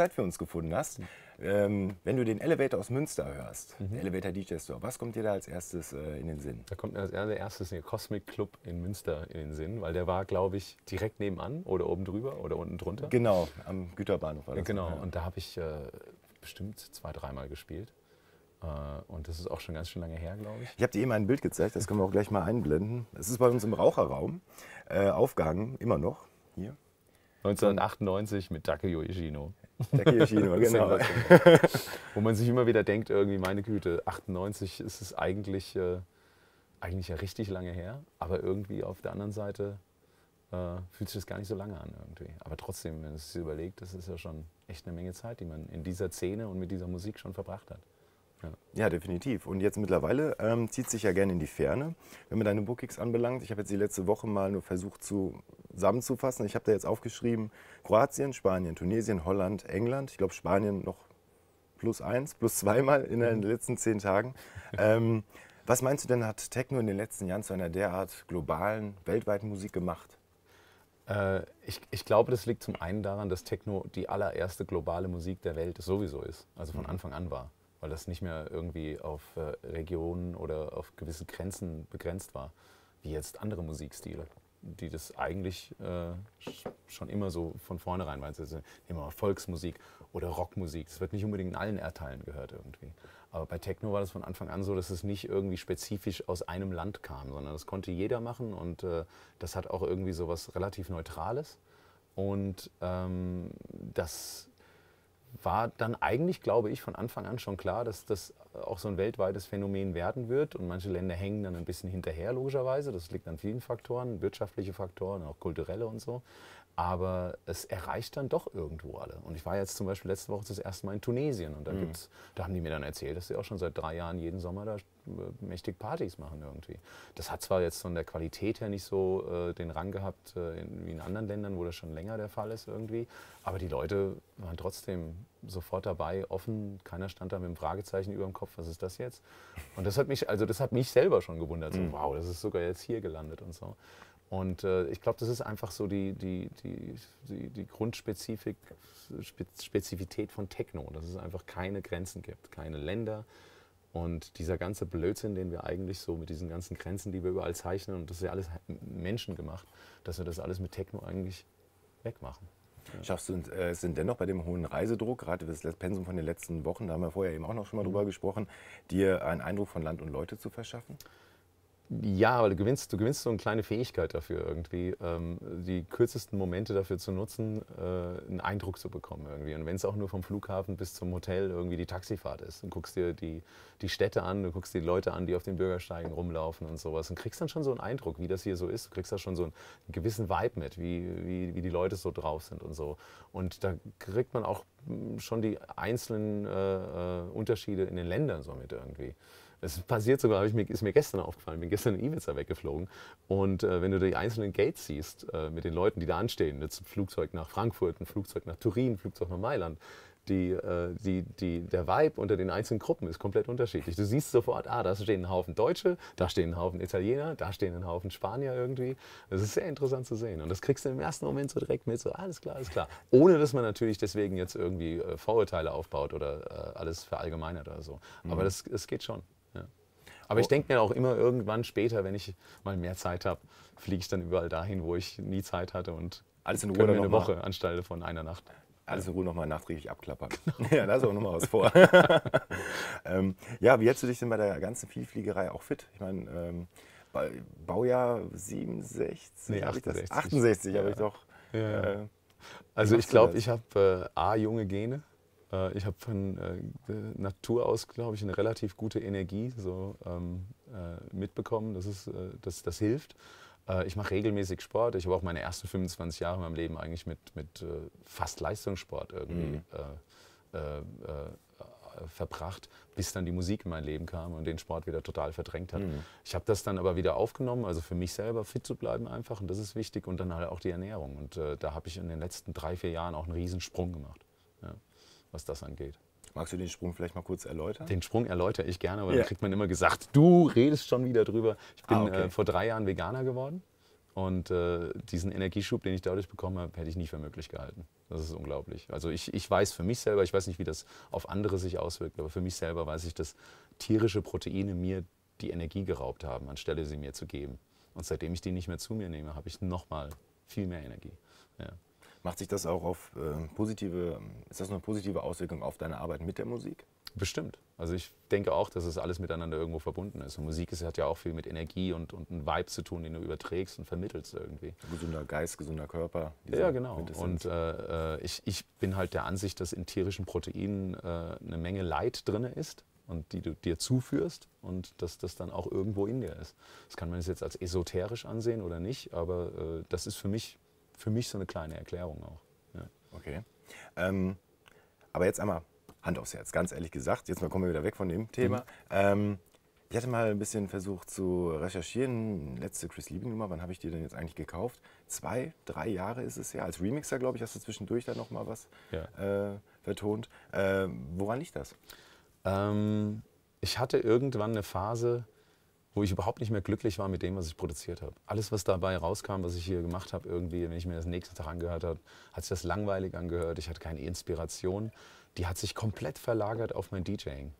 Zeit für uns gefunden hast. Mhm. Ähm, wenn du den Elevator aus Münster hörst, mhm. Elevator DJ Store, was kommt dir da als erstes äh, in den Sinn? Da kommt mir als erstes der Cosmic Club in Münster in den Sinn, weil der war, glaube ich, direkt nebenan oder oben drüber oder unten drunter. Genau, am Güterbahnhof war das. Genau, und da habe ich äh, bestimmt zwei, dreimal gespielt. Äh, und das ist auch schon ganz schön lange her, glaube ich. Ich habe dir eben ein Bild gezeigt, das können wir auch gleich mal einblenden. Es ist bei uns im Raucherraum äh, aufgehangen, immer noch hier. 1998 mit Takeo Ishino. Takeo Ishino, genau. Wo man sich immer wieder denkt, irgendwie, meine Güte, 98 ist es eigentlich, äh, eigentlich ja richtig lange her, aber irgendwie auf der anderen Seite äh, fühlt sich das gar nicht so lange an irgendwie. Aber trotzdem, wenn man sich überlegt, das ist ja schon echt eine Menge Zeit, die man in dieser Szene und mit dieser Musik schon verbracht hat. Ja. definitiv. Und jetzt mittlerweile ähm, zieht sich ja gerne in die Ferne, wenn man deine Bookings anbelangt. Ich habe jetzt die letzte Woche mal nur versucht zusammenzufassen. Ich habe da jetzt aufgeschrieben Kroatien, Spanien, Tunesien, Holland, England. Ich glaube Spanien noch plus eins, plus zweimal in den mhm. letzten zehn Tagen. Ähm, was meinst du denn, hat Techno in den letzten Jahren zu einer derart globalen, weltweiten Musik gemacht? Äh, ich, ich, glaube, das liegt zum einen daran, dass Techno die allererste globale Musik der Welt sowieso ist, also von mhm. Anfang an war weil das nicht mehr irgendwie auf äh, Regionen oder auf gewisse Grenzen begrenzt war, wie jetzt andere Musikstile, die das eigentlich äh, schon immer so von vornherein waren. Also, immer Volksmusik oder Rockmusik, das wird nicht unbedingt in allen Erdteilen gehört irgendwie. Aber bei Techno war das von Anfang an so, dass es nicht irgendwie spezifisch aus einem Land kam, sondern das konnte jeder machen und äh, das hat auch irgendwie so was relativ Neutrales. Und ähm, das war dann eigentlich, glaube ich, von Anfang an schon klar, dass das auch so ein weltweites Phänomen werden wird. Und manche Länder hängen dann ein bisschen hinterher, logischerweise. Das liegt an vielen Faktoren, wirtschaftliche Faktoren, auch kulturelle und so. Aber es erreicht dann doch irgendwo alle. Und ich war jetzt zum Beispiel letzte Woche das erste Mal in Tunesien und da, mhm. da haben die mir dann erzählt, dass sie auch schon seit drei Jahren jeden Sommer da äh, mächtig Partys machen irgendwie. Das hat zwar jetzt von der Qualität her nicht so äh, den Rang gehabt äh, in, wie in anderen Ländern, wo das schon länger der Fall ist irgendwie, aber die Leute waren trotzdem sofort dabei, offen, keiner stand da mit einem Fragezeichen über dem Kopf, was ist das jetzt? Und das hat mich, also das hat mich selber schon gewundert, so, mhm. wow, das ist sogar jetzt hier gelandet und so. Und äh, ich glaube, das ist einfach so die, die, die, die, die Grundspezifik, Spezifität von Techno, dass es einfach keine Grenzen gibt, keine Länder, und dieser ganze Blödsinn, den wir eigentlich so mit diesen ganzen Grenzen, die wir überall zeichnen, und das ist ja alles menschengemacht, dass wir das alles mit Techno eigentlich wegmachen. Ja. Schaffst du es äh, denn dennoch bei dem hohen Reisedruck, gerade das Pensum von den letzten Wochen, da haben wir vorher eben auch noch schon mal mhm. drüber gesprochen, dir einen Eindruck von Land und Leute zu verschaffen? Ja, aber du gewinnst, du gewinnst so eine kleine Fähigkeit dafür irgendwie, ähm, die kürzesten Momente dafür zu nutzen, äh, einen Eindruck zu bekommen irgendwie. Und wenn es auch nur vom Flughafen bis zum Hotel irgendwie die Taxifahrt ist, dann guckst dir die, die Städte an, du guckst die Leute an, die auf den Bürgersteigen rumlaufen und sowas und kriegst dann schon so einen Eindruck, wie das hier so ist. Du kriegst da schon so einen gewissen Vibe mit, wie, wie, wie die Leute so drauf sind und so. Und da kriegt man auch hm, schon die einzelnen äh, äh, Unterschiede in den Ländern so mit irgendwie. Es passiert sogar, ich mir, ist mir gestern aufgefallen. Ich bin gestern in Ibiza weggeflogen. Und äh, wenn du die einzelnen Gates siehst, äh, mit den Leuten, die da anstehen, jetzt ein Flugzeug nach Frankfurt, ein Flugzeug nach Turin, ein Flugzeug nach Mailand, die, äh, die, die, der Vibe unter den einzelnen Gruppen ist komplett unterschiedlich. Du siehst sofort, ah, da stehen ein Haufen Deutsche, da stehen ein Haufen Italiener, da stehen ein Haufen Spanier irgendwie. Das ist sehr interessant zu sehen. Und das kriegst du im ersten Moment so direkt mit, so alles klar, alles klar. Ohne, dass man natürlich deswegen jetzt irgendwie äh, Vorurteile aufbaut oder äh, alles verallgemeinert oder so. Aber mhm. das, das geht schon. Aber ich oh. denke mir auch immer irgendwann später, wenn ich mal mehr Zeit habe, fliege ich dann überall dahin, wo ich nie Zeit hatte und alles in Ruhe mir eine Woche anstelle von einer Nacht. Alles in Ruhe nochmal nachträglich abklappern. Genau. ja, da ist auch nochmal was vor. ähm, ja, wie hältst du dich denn bei der ganzen Vielfliegerei auch fit? Ich meine, ähm, Baujahr 67? Nee, 68. 68 ja. habe ich doch. Ja. Äh, also ich glaube, ich habe äh, A, junge Gene. Äh, ich habe von äh, Natur aus, glaube ich, eine relativ gute Energie so, ähm, äh, mitbekommen, dass, es, äh, dass das hilft. Äh, ich mache regelmäßig Sport. Ich habe auch meine ersten 25 Jahre in meinem Leben eigentlich mit, mit fast Leistungssport irgendwie mhm. verbracht, bis dann die Musik in mein Leben kam und den Sport wieder total verdrängt hat. Mhm. Ich habe das dann aber wieder aufgenommen, also für mich selber fit zu bleiben einfach und das ist wichtig und dann halt auch die Ernährung. Und äh, da habe ich in den letzten drei, vier Jahren auch einen riesen Sprung gemacht. Ja was das angeht. Magst du den Sprung vielleicht mal kurz erläutern? Den Sprung erläutere ich gerne, weil ja. dann kriegt man immer gesagt, du redest schon wieder drüber. Ich bin ah, äh, okay. äh, vor drei Jahren Veganer geworden und äh, diesen Energieschub, den ich dadurch bekommen habe, hätte ich nie für möglich gehalten. Das ist unglaublich. Also ich, ich weiß für mich selber, ich weiß nicht, wie das auf andere sich auswirkt, aber für mich selber weiß ich, dass tierische Proteine mir die Energie geraubt haben, anstelle sie mir zu geben. Und seitdem ich die nicht mehr zu mir nehme, habe ich nochmal viel mehr Energie. Ja. Macht sich das auch auf äh, positive, ist das eine positive Auswirkung auf deine Arbeit mit der Musik? Bestimmt. Also ich denke auch, dass es alles miteinander irgendwo verbunden ist. Und Musik ist, hat ja auch viel mit Energie und, und einem Vibe zu tun, den du überträgst und vermittelst irgendwie. Gesunder Geist, gesunder Körper. Ja, genau. Und äh, ich, ich bin halt der Ansicht, dass in tierischen Proteinen äh, eine Menge Leid drin ist und die du dir zuführst und dass das dann auch irgendwo in dir ist. Das kann man jetzt als esoterisch ansehen oder nicht, aber äh, das ist für mich für mich so eine kleine Erklärung auch. Ja. Okay. Ähm, aber jetzt einmal Hand aufs Herz, ganz ehrlich gesagt. Jetzt mal kommen wir wieder weg von dem Thema. Mhm. Ähm, ich hatte mal ein bisschen versucht zu recherchieren. Letzte Chris Liebing Nummer, wann habe ich die denn jetzt eigentlich gekauft? Zwei, drei Jahre ist es ja. Als Remixer, glaube ich, hast du zwischendurch da nochmal was ja. äh, vertont. Äh, woran liegt das? Ähm, ich hatte irgendwann eine Phase, wo ich überhaupt nicht mehr glücklich war mit dem, was ich produziert habe. Alles, was dabei rauskam, was ich hier gemacht habe, irgendwie, wenn ich mir das nächste Tag angehört habe, hat sich das langweilig angehört. Ich hatte keine Inspiration. Die hat sich komplett verlagert auf mein DJing.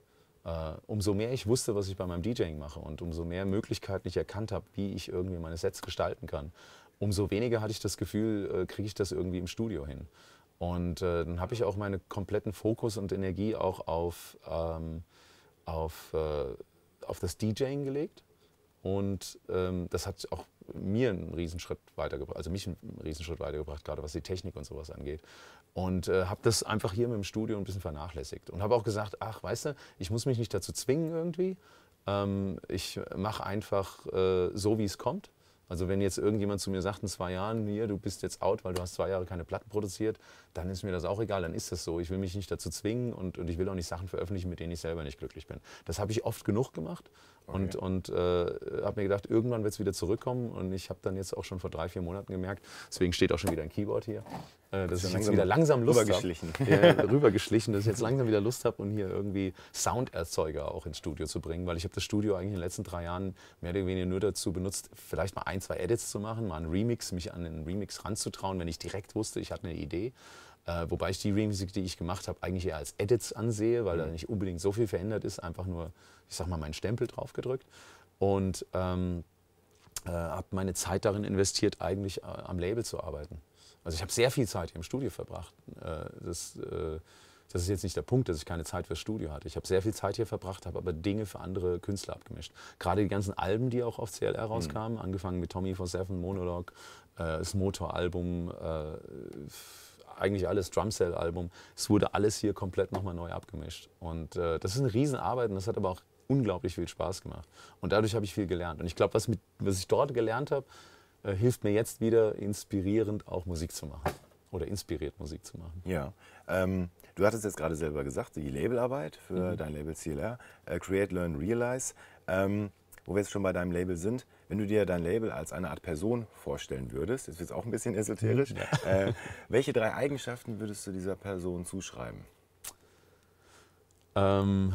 Uh, umso mehr ich wusste, was ich bei meinem DJing mache und umso mehr Möglichkeiten ich erkannt habe, wie ich irgendwie meine Sets gestalten kann, umso weniger hatte ich das Gefühl, uh, kriege ich das irgendwie im Studio hin. Und uh, dann habe ich auch meinen kompletten Fokus und Energie auch auf, um, ähm, auf, auf das DJing gelegt und ähm, das hat auch mir einen Riesenschritt weitergebracht, also mich einen Riesenschritt weitergebracht, gerade was die Technik und sowas angeht. Und äh, habe das einfach hier mit dem Studio ein bisschen vernachlässigt. Und habe auch gesagt, ach, weißt du, ich muss mich nicht dazu zwingen irgendwie. Ähm, ich mache einfach äh, so, wie es kommt. Also wenn jetzt irgendjemand zu mir sagt in zwei Jahren, hier, du bist jetzt out, weil du hast zwei Jahre keine Platten produziert, dann ist mir das auch egal, dann ist das so. Ich will mich nicht dazu zwingen und, und ich will auch nicht Sachen veröffentlichen, mit denen ich selber nicht glücklich bin. Das habe ich oft genug gemacht okay. und, und äh, habe mir gedacht, irgendwann wird es wieder zurückkommen und ich habe dann jetzt auch schon vor drei, vier Monaten gemerkt, deswegen steht auch schon wieder ein Keyboard hier, äh, dass das ich jetzt wieder langsam Lust rübergeschlichen. habe. ja, rübergeschlichen. dass ich jetzt langsam wieder Lust habe und um hier irgendwie Sounderzeuger auch ins Studio zu bringen, weil ich habe das Studio eigentlich in den letzten drei Jahren mehr oder weniger nur dazu benutzt, vielleicht mal ein ein, zwei Edits zu machen, mal einen Remix, mich an einen Remix ranzutrauen, wenn ich direkt wusste, ich hatte eine Idee. Äh, wobei ich die Remix, die ich gemacht habe, eigentlich eher als Edits ansehe, weil mhm. da nicht unbedingt so viel verändert ist, einfach nur, ich sag mal, meinen Stempel draufgedrückt. Und ähm, äh, habe meine Zeit darin investiert, eigentlich äh, am Label zu arbeiten. Also ich habe sehr viel Zeit im Studio verbracht. Äh, das äh, das ist jetzt nicht der Punkt, dass ich keine Zeit fürs Studio hatte. Ich habe sehr viel Zeit hier verbracht, habe aber Dinge für andere Künstler abgemischt. Gerade die ganzen Alben, die auch auf CLR hm. rauskamen, mhm. angefangen mit Tommy for Seven, Monolog, äh, das Motor-Album, äh, eigentlich alles Drumcell-Album. Es wurde alles hier komplett nochmal neu abgemischt. Und äh, das ist eine Riesenarbeit und das hat aber auch unglaublich viel Spaß gemacht. Und dadurch habe ich viel gelernt. Und ich glaube, was, was ich dort gelernt habe, äh, hilft mir jetzt wieder inspirierend auch Musik zu machen. Oder inspiriert Musik zu machen. Ja. Ähm, Du hattest jetzt gerade selber gesagt, die Labelarbeit für mhm. dein Label CLR, äh, Create, Learn, Realize, ähm, wo wir jetzt schon bei deinem Label sind. Wenn du dir dein Label als eine Art Person vorstellen würdest, jetzt wird es auch ein bisschen esoterisch, ja. Mhm. äh, welche drei Eigenschaften würdest du dieser Person zuschreiben? Ähm,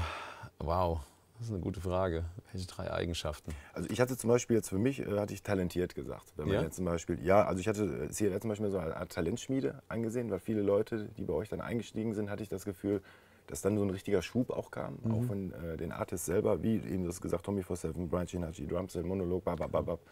wow, das ist eine gute Frage. Welche drei Eigenschaften? Also ich hatte zum Beispiel jetzt für mich, äh, hatte ich talentiert gesagt. Wenn man ja? jetzt zum Beispiel, ja, also ich hatte äh, CLS zum Beispiel so eine Art Talentschmiede angesehen, weil viele Leute, die bei euch dann eingestiegen sind, hatte ich das Gefühl, dass dann so ein richtiger Schub auch kam, mhm. auch von äh, den Artists selber, wie eben das gesagt, Tommy for Seven, Brian Chinachi, Drums, Monolog, babababab. Mhm.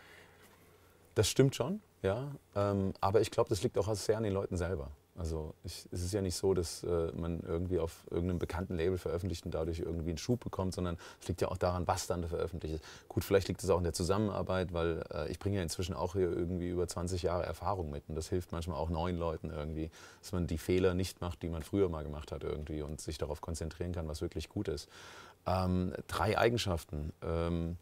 Das stimmt schon, ja. Ähm, aber ich glaube, das liegt auch sehr an den Leuten selber. Also ich, es ist ja nicht so, dass äh, man irgendwie auf irgendeinem bekannten Label veröffentlicht und dadurch irgendwie einen Schub bekommt, sondern es liegt ja auch daran, was dann veröffentlicht ist. Gut, vielleicht liegt es auch in der Zusammenarbeit, weil äh, ich bringe ja inzwischen auch hier irgendwie über 20 Jahre Erfahrung mit und das hilft manchmal auch neuen Leuten irgendwie, dass man die Fehler nicht macht, die man früher mal gemacht hat irgendwie und sich darauf konzentrieren kann, was wirklich gut ist. Ähm, drei Eigenschaften. Ähm,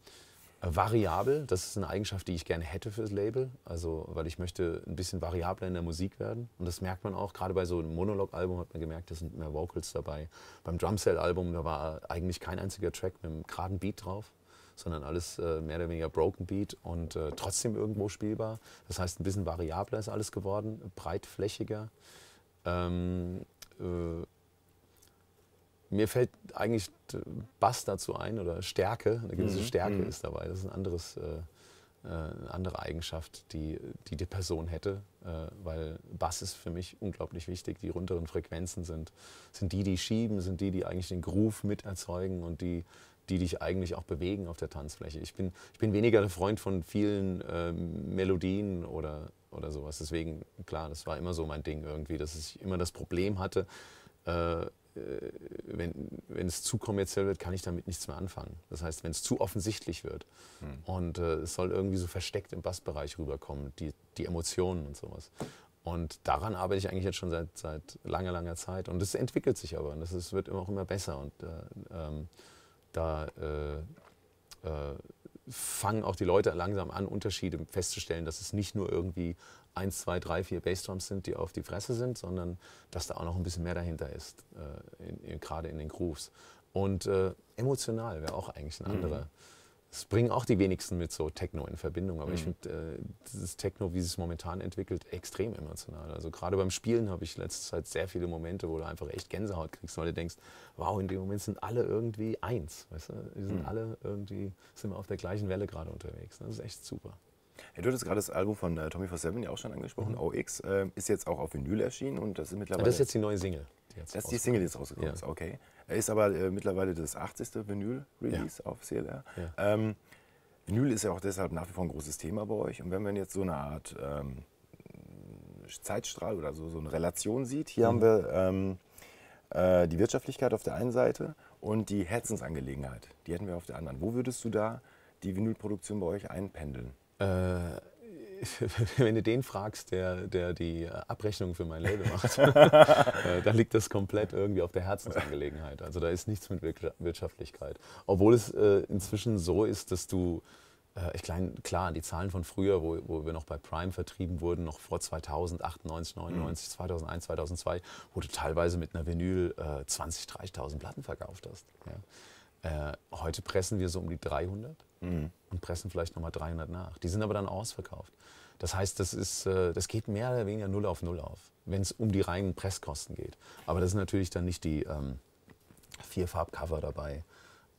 Variabel, das ist eine Eigenschaft, die ich gerne hätte fürs Label. Also, weil ich möchte ein bisschen variabler in der Musik werden. Und das merkt man auch. Gerade bei so einem Monolog-Album hat man gemerkt, da sind mehr Vocals dabei. Beim Drumcell-Album, da war eigentlich kein einziger Track mit einem geraden Beat drauf, sondern alles äh, mehr oder weniger Broken Beat und äh, trotzdem irgendwo spielbar. Das heißt, ein bisschen variabler ist alles geworden, breitflächiger. Ähm, äh, mir fällt eigentlich äh, Bass dazu ein oder Stärke, eine gewisse mhm. Stärke mhm. ist dabei. Das ist ein anderes, äh, äh, eine andere Eigenschaft, die, die die Person hätte, äh, weil Bass ist für mich unglaublich wichtig. Die runteren Frequenzen sind, sind die, die schieben, sind die, die eigentlich den Groove mit erzeugen und die, die dich eigentlich auch bewegen auf der Tanzfläche. Ich bin, ich bin weniger der Freund von vielen äh, Melodien oder, oder sowas. Deswegen, klar, das war immer so mein Ding irgendwie, dass ich immer das Problem hatte, äh, äh, wenn, wenn es zu kommerziell wird, kann ich damit nichts mehr anfangen. Das heißt, wenn es zu offensichtlich wird mhm. und äh, es soll irgendwie so versteckt im Bassbereich rüberkommen, die, die Emotionen und sowas. Und daran arbeite ich eigentlich jetzt schon seit, seit langer, langer Zeit. Und es entwickelt sich aber und es wird immer auch immer besser. Und äh, ähm, da äh, äh, fangen auch die Leute langsam an, Unterschiede festzustellen, dass es nicht nur irgendwie 1, 2, 3, 4 Bassdrums sind, die auf die Fresse sind, sondern dass da auch noch ein bisschen mehr dahinter ist, äh, gerade in den Grooves. Und äh, emotional wäre auch eigentlich ein mhm. anderer. Mhm. Das bringen auch die wenigsten mit so Techno in Verbindung, aber mhm. ich finde äh, dieses Techno, wie es momentan entwickelt, extrem emotional. Also gerade beim Spielen habe ich letzte Zeit sehr viele Momente, wo du einfach echt Gänsehaut kriegst, weil du denkst, wow, in dem Moment sind alle irgendwie eins, weißt du? Die sind mhm. alle irgendwie, sind wir auf der gleichen Welle gerade unterwegs. Das ist echt super. Hey, du hattest gerade das Album von äh, Tommy for Seven ja auch schon angesprochen. Mhm. OX äh, ist jetzt auch auf Vinyl erschienen und das ist mittlerweile. Ah, das ist jetzt die neue Single. Die das ist die Single, die jetzt rausgekommen ja. ist, okay. Ist aber äh, mittlerweile das 80. Vinyl-Release ja. auf CLR. Ja. Ähm, Vinyl ist ja auch deshalb nach wie vor ein großes Thema bei euch. Und wenn man jetzt so eine Art ähm, Zeitstrahl oder so, so eine Relation sieht, hier mhm. haben wir ähm, äh, die Wirtschaftlichkeit auf der einen Seite und die Herzensangelegenheit, die hätten wir auf der anderen. Wo würdest du da die Vinylproduktion bei euch einpendeln? Äh, wenn du den fragst, der, der die Abrechnung für mein Label macht, äh, da liegt das komplett irgendwie auf der Herzensangelegenheit. Also da ist nichts mit Wirtschaftlichkeit. Obwohl es äh, inzwischen so ist, dass du, ich klein, klar, die Zahlen von früher, wo, wo wir noch bei Prime vertrieben wurden, noch vor 2000, 98, 99, mhm. 2001, 2002, wo du teilweise mit einer Vinyl äh, 20, 30.000 Platten verkauft hast. Ja? heute pressen wir so um die 300 mhm. und pressen vielleicht nochmal 300 nach. Die sind aber dann ausverkauft. Das heißt, das, ist, äh, das geht mehr oder weniger null auf null auf, wenn es um die reinen Presskosten geht. Aber das sind natürlich dann nicht die ähm, vier Farbcover dabei,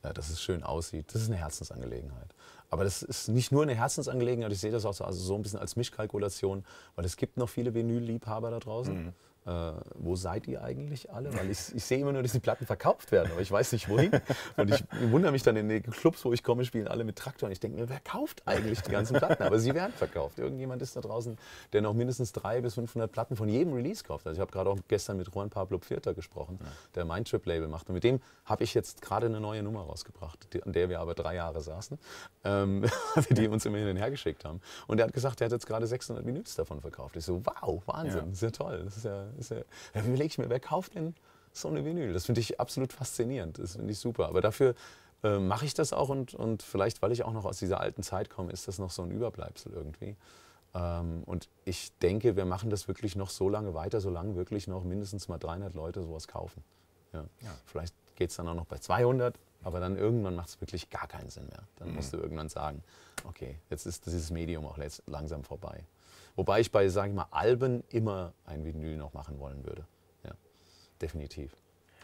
ja, äh, dass es schön aussieht. Das ist eine Herzensangelegenheit. Aber das ist nicht nur eine Herzensangelegenheit, ich sehe das auch so, also so ein bisschen als Mischkalkulation, weil es gibt noch viele Vinyl-Liebhaber da draußen. Mhm äh, wo seid ihr eigentlich alle? Weil ich, ich sehe immer nur, dass die Platten verkauft werden, aber ich weiß nicht wohin. Und ich wundere mich dann in den Clubs, wo ich komme, spielen alle mit Traktoren. ich denke mir, wer kauft eigentlich die ganzen Platten? Aber sie werden verkauft. Irgendjemand ist da draußen, der noch mindestens 300 bis 500 Platten von jedem Release kauft. Also ich habe gerade auch gestern mit Juan Pablo Pfirter gesprochen, ja. der Mindtrip Label macht. Und mit dem habe ich jetzt gerade eine neue Nummer rausgebracht, an der wir aber drei Jahre saßen, ähm, die uns immerhin hergeschickt haben. Und er hat gesagt, er hat jetzt gerade 600 Minutes davon verkauft. Ich so, wow, Wahnsinn, ja. sehr toll. Das ist ja ist ja, dann überlege ich mir, wer kauft denn so eine Vinyl? Das finde ich absolut faszinierend. Das finde ich super. Aber dafür äh, mache ich das auch und, und vielleicht, weil ich auch noch aus dieser alten Zeit komme, ist das noch so ein Überbleibsel irgendwie. Ähm, und ich denke, wir machen das wirklich noch so lange weiter, solange wirklich noch mindestens mal 300 Leute sowas kaufen. Ja. ja. Vielleicht geht es dann auch noch bei 200, aber dann irgendwann macht es wirklich gar keinen Sinn mehr. Dann mhm. musst du irgendwann sagen, okay, jetzt ist dieses Medium auch langsam vorbei. Wobei ich bei, sage ich mal, Alben immer ein Vinyl noch machen wollen würde. Ja, definitiv.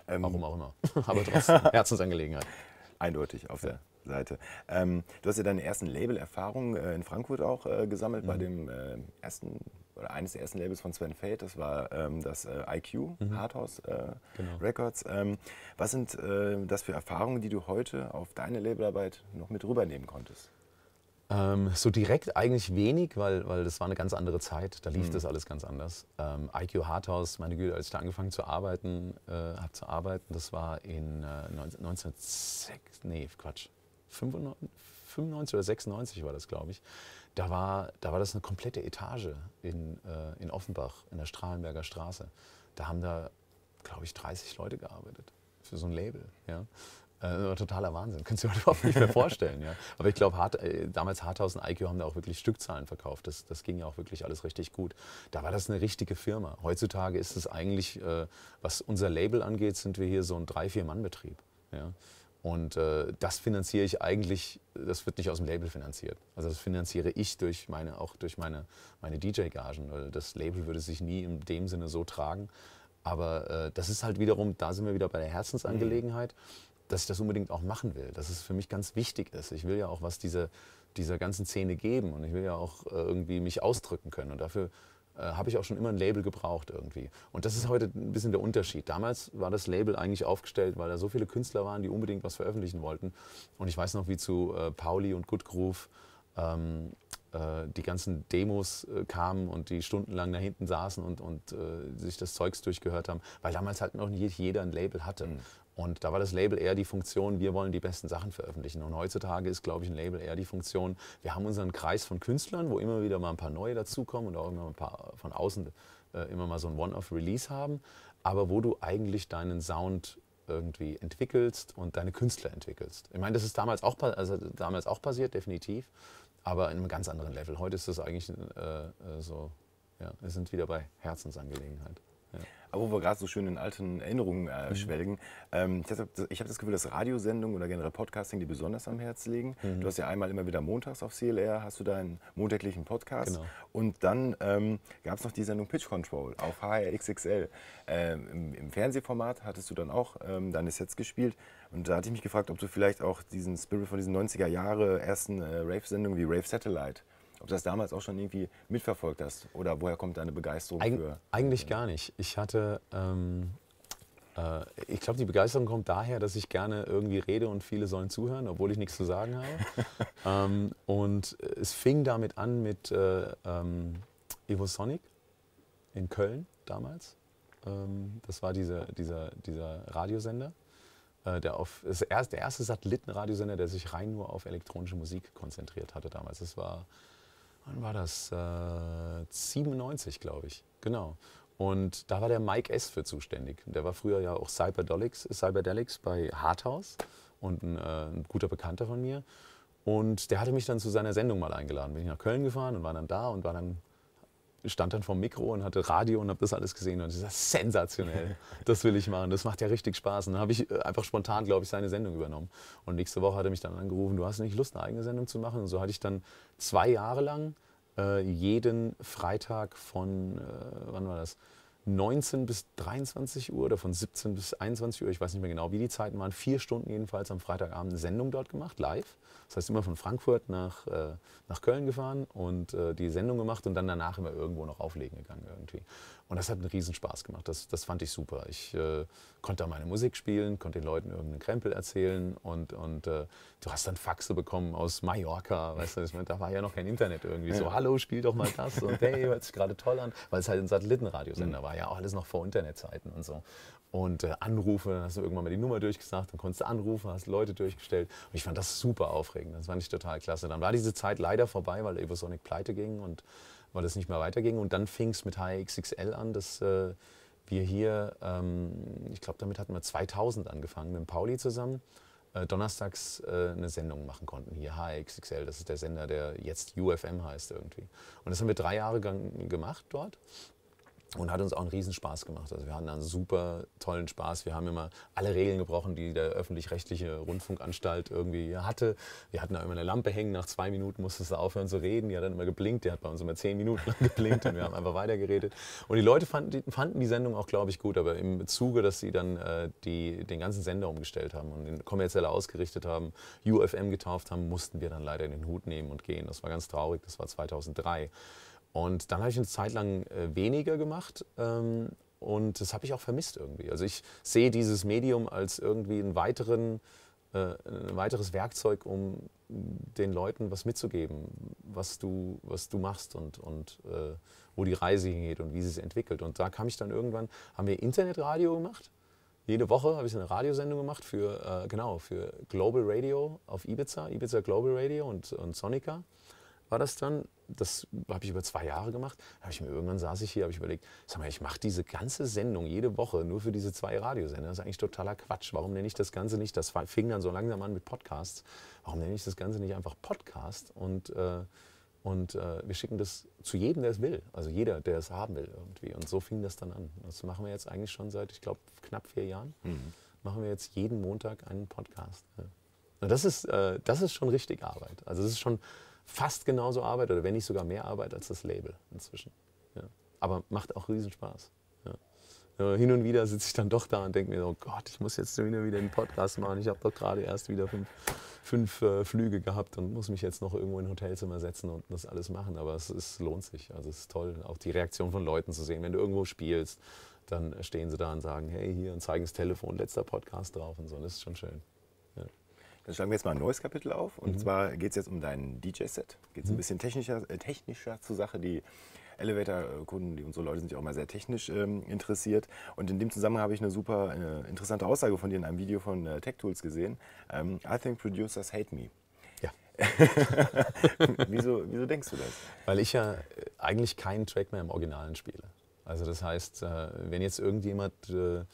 Ähm, Warum auch immer. Aber trotzdem, Herzensangelegenheit. Eindeutig auf ja. der Seite. Ähm, du hast ja deine ersten Labelerfahrungen äh, in Frankfurt auch äh, gesammelt mhm. bei dem äh, ersten oder eines der ersten Labels von Sven Fate, das war ähm, das äh, IQ mhm. Hardhouse äh, genau. Records. Ähm, was sind äh, das für Erfahrungen, die du heute auf deine Labelarbeit noch mit rübernehmen konntest? Ähm, so direkt eigentlich wenig, weil, weil das war eine ganz andere Zeit. Da lief mhm. das alles ganz anders. Ähm, IQ Harthouse, meine Güte, als ich da angefangen zu arbeiten, äh, habe zu arbeiten, das war in äh, 1906, nee, Quatsch, 95 oder 96 war das, glaube ich. Da war, da war das eine komplette Etage in, äh, in Offenbach, in der Strahlenberger Straße. Da haben da, glaube ich, 30 Leute gearbeitet für so ein Label. Ja? Äh, äh, totaler Wahnsinn, kannst du dir überhaupt nicht mehr vorstellen. ja. Aber ich glaube, Hart, äh, damals Harthausen IQ haben da auch wirklich Stückzahlen verkauft. Das, das ging ja auch wirklich alles richtig gut. Da war das eine richtige Firma. Heutzutage ist es eigentlich, äh, was unser Label angeht, sind wir hier so ein drei, vier Mann-Betrieb. Ja. Und äh, das finanziere ich eigentlich, das wird nicht aus dem Label finanziert. Also das finanziere ich durch meine, auch durch meine, meine DJ-Gagen, weil das Label würde sich nie in dem Sinne so tragen. Aber äh, das ist halt wiederum, da sind wir wieder bei der Herzensangelegenheit. Mhm dass ich das unbedingt auch machen will, dass es für mich ganz wichtig ist. Ich will ja auch was diese, dieser ganzen Szene geben und ich will ja auch äh, irgendwie mich ausdrücken können. Und dafür äh, habe ich auch schon immer ein Label gebraucht irgendwie. Und das ist heute ein bisschen der Unterschied. Damals war das Label eigentlich aufgestellt, weil da so viele Künstler waren, die unbedingt was veröffentlichen wollten. Und ich weiß noch, wie zu äh, Pauli und Good Groove ähm, äh, die ganzen Demos äh, kamen und die stundenlang da hinten saßen und, und äh, sich das Zeugs durchgehört haben, weil damals halt noch nicht jeder ein Label hatte. Mhm. Und da war das Label eher die Funktion, wir wollen die besten Sachen veröffentlichen. Und heutzutage ist, glaube ich, ein Label eher die Funktion, wir haben unseren Kreis von Künstlern, wo immer wieder mal ein paar neue dazukommen und auch immer ein paar von außen äh, immer mal so ein One-Off-Release haben, aber wo du eigentlich deinen Sound irgendwie entwickelst und deine Künstler entwickelst. Ich meine, das ist damals auch, also damals auch passiert, definitiv, aber in einem ganz anderen Level. Heute ist das eigentlich äh, äh so, ja, wir sind wieder bei Herzensangelegenheit. Aber wo wir gerade so schön in alten Erinnerungen äh, mhm. schwelgen, ähm, ich habe das Gefühl, dass Radiosendungen oder generell Podcasting die besonders am Herz liegen. Mhm. Du hast ja einmal immer wieder montags auf CLR, hast du deinen montäglichen Podcast. Genau. Und dann ähm, gab es noch die Sendung Pitch Control auf HRXXL. Ähm, im, im, Fernsehformat hattest du dann auch ähm, deine Sets gespielt. Und da hatte ich mich gefragt, ob du vielleicht auch diesen Spirit von diesen 90er Jahre ersten äh, Rave-Sendungen wie Rave Satellite ob du das damals auch schon irgendwie mitverfolgt hast oder woher kommt deine Begeisterung Eig für? Eigentlich äh, gar nicht. Ich hatte, ähm, äh, ich glaube, die Begeisterung kommt daher, dass ich gerne irgendwie rede und viele sollen zuhören, obwohl ich nichts zu sagen habe. ähm, und es fing damit an mit äh, ähm, Evo Sonic in Köln damals. Ähm, das war dieser, dieser, dieser Radiosender äh, der auf, der erste Satellitenradiosender, der sich rein nur auf elektronische Musik konzentriert hatte damals. Das war wann war das? Äh, 97, glaube ich. Genau. Und da war der Mike S. für zuständig. Der war früher ja auch Cyberdelics, bei Harthouse und ein, äh, ein guter Bekannter von mir. Und der hatte mich dann zu seiner Sendung mal eingeladen. Bin ich nach Köln gefahren und war dann da und war dann stand dann vor dem Mikro und hatte Radio und habe das alles gesehen und ich ist sensationell. Das will ich machen. Das macht ja richtig Spaß. Und dann habe ich äh, einfach spontan, glaube ich, seine Sendung übernommen. Und nächste Woche hat er mich dann angerufen, du hast nicht Lust, eine eigene Sendung zu machen. Und so hatte ich dann zwei Jahre lang äh, jeden Freitag von, äh, wann war das? 19 bis 23 Uhr oder von 17 bis 21 Uhr, ich weiß nicht mehr genau, wie die Zeiten waren, vier Stunden jedenfalls am Freitagabend eine Sendung dort gemacht, live. Das heißt, immer von Frankfurt nach, äh, nach Köln gefahren und äh, die Sendung gemacht und dann danach immer irgendwo noch auflegen gegangen irgendwie. Und das hat einen Riesenspaß gemacht. Das, das fand ich super. Ich äh, konnte da meine Musik spielen, konnte den Leuten irgendeinen Krempel erzählen und, und äh, du hast dann Faxe bekommen aus Mallorca. Weißt du, da war ja noch kein Internet irgendwie. So, hallo, spiel doch mal das und hey, hört sich gerade toll an, weil es halt ein Satellitenradiosender mhm. war war ja auch alles noch vor Internetzeiten und so. Und äh, Anrufe, dann hast du irgendwann mal die Nummer durchgesagt, dann konntest du anrufen, hast Leute durchgestellt. Und ich fand das super aufregend, das fand ich total klasse. Dann war diese Zeit leider vorbei, weil Evosonic pleite ging und weil es nicht mehr weiterging. Und dann fing es mit HXXL an, dass äh, wir hier, ähm, ich glaube, damit hatten wir 2000 angefangen, mit Pauli zusammen äh, donnerstags äh, eine Sendung machen konnten. Hier HXXL, das ist der Sender, der jetzt UFM heißt irgendwie. Und das haben wir drei Jahre gemacht dort. Und hat uns auch einen Riesenspaß gemacht. Also wir hatten einen super tollen Spaß. Wir haben immer alle Regeln gebrochen, die der öffentlich-rechtliche Rundfunkanstalt irgendwie hatte. Wir hatten da immer eine Lampe hängen. Nach zwei Minuten musstest du aufhören zu reden. Die hat dann immer geblinkt. Die hat bei uns immer zehn Minuten lang geblinkt und wir haben einfach weitergeredet. Und die Leute fanden die, fanden die Sendung auch, glaube ich, gut. Aber im Zuge, dass sie dann äh, die, den ganzen Sender umgestellt haben und den kommerziell ausgerichtet haben, UFM getauft haben, mussten wir dann leider in den Hut nehmen und gehen. Das war ganz traurig. Das war 2003. Und dann habe ich eine Zeit lang äh, weniger gemacht ähm, und das habe ich auch vermisst irgendwie. Also ich sehe dieses Medium als irgendwie einen weiteren, äh, ein weiteres Werkzeug, um den Leuten was mitzugeben, was du, was du machst und, und äh, wo die Reise hingeht und wie sie sich entwickelt. Und da kam ich dann irgendwann, haben wir Internetradio gemacht. Jede Woche habe ich eine Radiosendung gemacht für, äh, genau, für Global Radio auf Ibiza, Ibiza Global Radio und, und Sonica war das dann. Das habe ich über zwei Jahre gemacht. Habe ich mir irgendwann saß ich hier, habe ich überlegt, sag mal, ich mache diese ganze Sendung jede Woche nur für diese zwei Radiosender. Das ist eigentlich totaler Quatsch. Warum nenne ich das Ganze nicht? Das fing dann so langsam an mit Podcasts. Warum nenne ich das Ganze nicht einfach Podcast? Und äh, und äh, wir schicken das zu jedem, der es will. Also jeder, der es haben will irgendwie. Und so fing das dann an. Das machen wir jetzt eigentlich schon seit, ich glaube, knapp vier Jahren. Mhm. Machen wir jetzt jeden Montag einen Podcast. Ja. Und das ist, äh, das ist schon richtig Arbeit. Also das ist schon fast genauso Arbeit oder wenn nicht sogar mehr Arbeit als das Label inzwischen. Ja. Aber macht auch Riesenspaß. Ja. Hin und wieder sitze ich dann doch da und denke mir, oh Gott, ich muss jetzt wieder wieder einen Podcast machen. Ich habe doch gerade erst wieder fünf, fünf äh, Flüge gehabt und muss mich jetzt noch irgendwo in ein Hotelzimmer setzen und das alles machen. Aber es, es lohnt sich. Also es ist toll, auch die Reaktion von Leuten zu sehen. Wenn du irgendwo spielst, dann stehen sie da und sagen, hey, hier und zeigen das Telefon, letzter Podcast drauf und so. das ist schon schön. Dann schlagen wir jetzt mal ein neues Kapitel auf. Und mhm. zwar geht es jetzt um dein DJ-Set. Geht es mhm. ein bisschen technischer, äh, technischer zur Sache. Die Elevator-Kunden, die unsere Leute sind ja auch mal sehr technisch ähm, interessiert. Und in dem Zusammenhang habe ich eine super äh, interessante Aussage von dir in einem Video von äh, Tech Tools gesehen. Ähm, I think producers hate me. Ja. wieso, wieso denkst du das? Weil ich ja äh, eigentlich keinen Track mehr im Originalen spiele. Also das heißt, äh, wenn jetzt irgendjemand äh,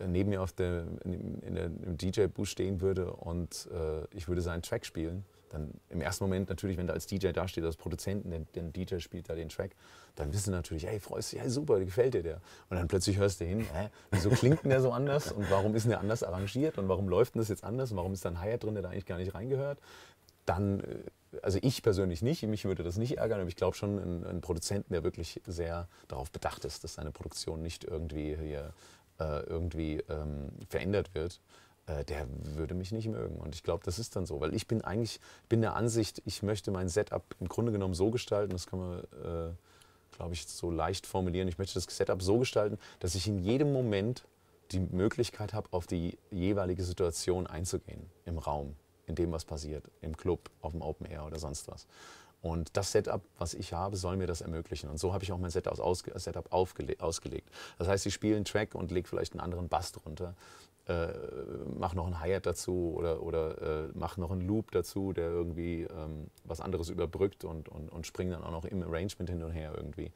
äh, neben mir auf dem, in der, im DJ-Booth stehen würde und äh, ich würde seinen Track spielen, dann im ersten Moment natürlich, wenn da als DJ dasteht, als Produzenten, der, der DJ spielt da den Track, dann du natürlich, hey, freust du dich, hey, super, gefällt dir der. Und dann plötzlich hörst du hin, hä, wieso klingt denn der so anders und warum ist denn der anders arrangiert und warum läuft denn das jetzt anders und warum ist da ein Hi-Hat drin, der da eigentlich gar nicht reingehört? Dann, äh, also ich persönlich nicht, mich würde das nicht ärgern, aber ich glaube schon, ein, ein Produzenten, der wirklich sehr darauf bedacht ist, dass seine Produktion nicht irgendwie hier äh, irgendwie ähm, verändert wird, äh, der würde mich nicht mögen. Und ich glaube, das ist dann so, weil ich bin eigentlich, bin der Ansicht, ich möchte mein Setup im Grunde genommen so gestalten, das kann man, äh, glaube ich, so leicht formulieren, ich möchte das Setup so gestalten, dass ich in jedem Moment die Möglichkeit habe, auf die jeweilige Situation einzugehen im Raum, in dem was passiert, im Club, auf dem Open Air oder sonst was. Und das Setup, was ich habe, soll mir das ermöglichen. Und so habe ich auch mein Setup, ausge Setup ausgelegt. Das heißt, ich spiele einen Track und lege vielleicht einen anderen Bass drunter, äh, mache noch einen Hi-Hat dazu oder, oder äh, mache noch einen Loop dazu, der irgendwie ähm, was anderes überbrückt und, und, und springe dann auch noch im Arrangement hin und her irgendwie.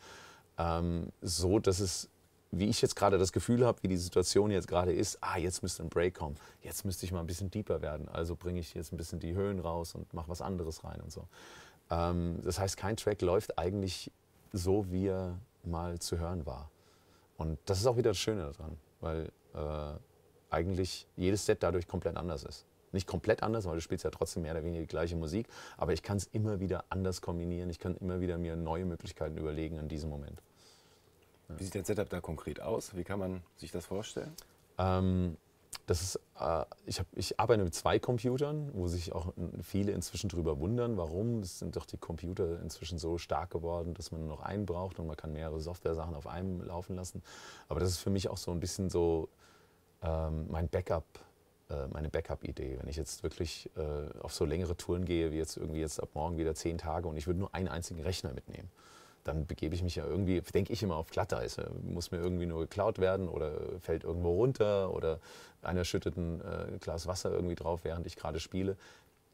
Ähm, so, dass es wie ich jetzt gerade das Gefühl habe, wie die Situation jetzt gerade ist, ah, jetzt müsste ein Break kommen, jetzt müsste ich mal ein bisschen deeper werden, also bringe ich jetzt ein bisschen die Höhen raus und mache was anderes rein und so. Ähm, das heißt, kein Track läuft eigentlich so, wie er mal zu hören war. Und das ist auch wieder das Schöne daran, weil äh, eigentlich jedes Set dadurch komplett anders ist. Nicht komplett anders, weil du spielst ja trotzdem mehr oder weniger die gleiche Musik, aber ich kann es immer wieder anders kombinieren. Ich kann immer wieder mir neue Möglichkeiten überlegen in diesem Moment. Wie sieht dein Setup da konkret aus? Wie kann man sich das vorstellen? Ähm, das ist, äh, ich, hab, ich arbeite mit zwei Computern, wo sich auch viele inzwischen darüber wundern, warum es sind doch die Computer inzwischen so stark geworden, dass man nur noch einen braucht und man kann mehrere Software-Sachen auf einem laufen lassen. Aber das ist für mich auch so ein bisschen so ähm, mein Backup äh, meine Backup-Idee. Wenn ich jetzt wirklich äh, auf so längere Touren gehe, wie jetzt irgendwie jetzt ab morgen wieder zehn Tage und ich würde nur einen einzigen Rechner mitnehmen dann begebe ich mich ja irgendwie, denke ich immer auf Glatteis. Muss mir irgendwie nur geklaut werden oder fällt irgendwo runter oder einer schüttet ein äh, Glas Wasser irgendwie drauf, während ich gerade spiele.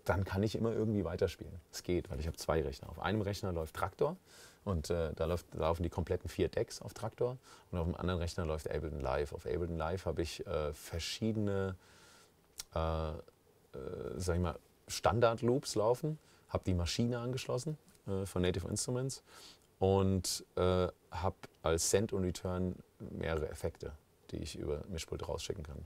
Dann kann ich immer irgendwie weiterspielen. Es geht, weil ich habe zwei Rechner. Auf einem Rechner läuft Traktor und äh, da, läuft, da, laufen die kompletten vier Decks auf Traktor und auf dem anderen Rechner läuft Ableton Live. Auf Ableton Live habe ich äh, verschiedene, äh, äh sag ich mal, Standard-Loops laufen, habe die Maschine angeschlossen äh, von Native Instruments und äh, habe als Send und Return mehrere Effekte, die ich über Mischpult rausschicken kann.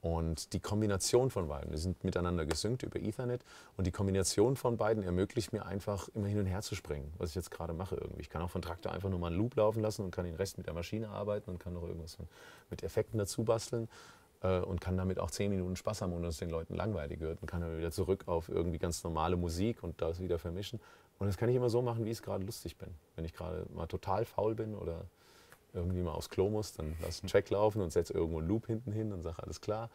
Und die Kombination von beiden, die sind miteinander gesynkt über Ethernet und die Kombination von beiden ermöglicht mir einfach immer hin und her zu springen, was ich jetzt gerade mache irgendwie. Ich kann auch von Traktor einfach nur mal einen Loop laufen lassen und kann den Rest mit der Maschine arbeiten und kann noch irgendwas mit Effekten dazu basteln äh, und kann damit auch zehn Minuten Spaß haben, ohne dass es den Leuten langweilig wird und kann dann wieder zurück auf irgendwie ganz normale Musik und das wieder vermischen. Und das kann ich immer so machen, wie ich es gerade lustig bin. Wenn ich gerade mal total faul bin oder irgendwie mal aufs Klo muss, dann lass einen Track laufen und setze irgendwo einen Loop hinten hin und sage alles klar.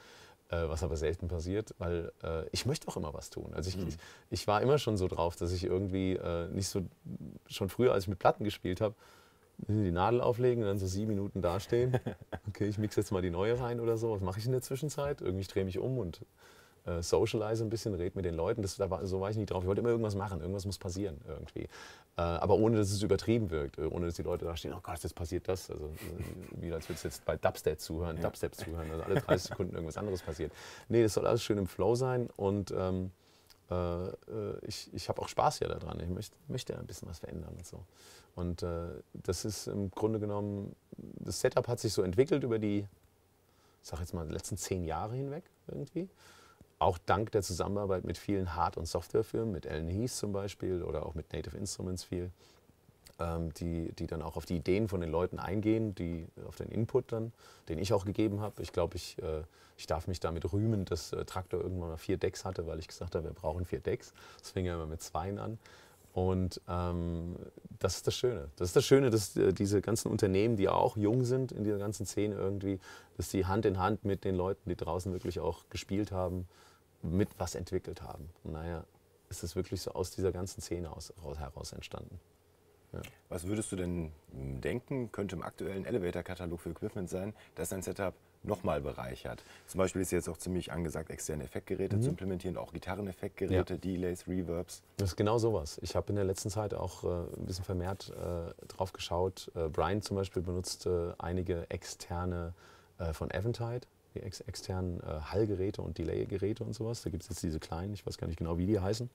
Äh, was aber selten passiert, weil äh, ich möchte auch immer was tun. Also ich, mhm. ich war immer schon so drauf, dass ich irgendwie äh, nicht so, schon früher, als ich mit Platten gespielt habe, die Nadel auflegen und dann so sieben Minuten dastehen. Okay, ich mixe jetzt mal die neue rein oder so. Was mache ich in der Zwischenzeit? Irgendwie drehe mich um und äh, socialize ein bisschen, rede mit den Leuten. Das, da war, so war ich nicht drauf. Ich wollte immer irgendwas machen, irgendwas muss passieren irgendwie. Äh, aber ohne, dass es übertrieben wirkt, äh, ohne, dass die Leute da stehen, oh Gott, jetzt passiert das. Also äh, wie als würdest du jetzt bei Dubstep zuhören, ja. Dubstep zuhören, also alle 30 Sekunden irgendwas anderes passiert. Nee, das soll alles schön im Flow sein und ähm, äh, ich, ich habe auch Spaß ja daran. Ich möchte, möchte ein bisschen was verändern und so. Und das ist im Grunde genommen, das Setup hat sich so entwickelt über die, sag jetzt mal, letzten zehn Jahre hinweg irgendwie auch dank der Zusammenarbeit mit vielen Hard- und Softwarefirmen, mit Alan Heath zum Beispiel oder auch mit Native Instruments viel, ähm, die, die dann auch auf die Ideen von den Leuten eingehen, die äh, auf den Input dann, den ich auch gegeben habe. Ich glaube, ich, äh, ich darf mich damit rühmen, dass äh, Traktor irgendwann mal vier Decks hatte, weil ich gesagt habe, wir brauchen vier Decks. Das fing ja immer mit zweien an. Und ähm, das ist das Schöne. Das ist das Schöne, dass äh, diese ganzen Unternehmen, die auch jung sind in dieser ganzen Szene irgendwie, dass die Hand in Hand mit den Leuten, die draußen wirklich auch gespielt haben, mit was entwickelt haben. naja, ist es wirklich so aus dieser ganzen Szene aus, heraus entstanden. Ja. Was würdest du denn denken, könnte im aktuellen Elevator-Katalog für Equipment sein, dass dein Setup nochmal bereichert? Zum Beispiel ist jetzt auch ziemlich angesagt, externe Effektgeräte mhm. zu implementieren, auch Gitarreneffektgeräte, ja. Delays, Reverbs. Das ist genau sowas. Ich habe in der letzten Zeit auch äh, ein bisschen vermehrt äh, drauf geschaut. Äh, Brian zum Beispiel benutzt äh, einige externe äh, von Eventide, die ex externen äh, Hallgeräte und Delay-Geräte und sowas. Da gibt es jetzt diese kleinen, ich weiß gar nicht genau, wie die heißen.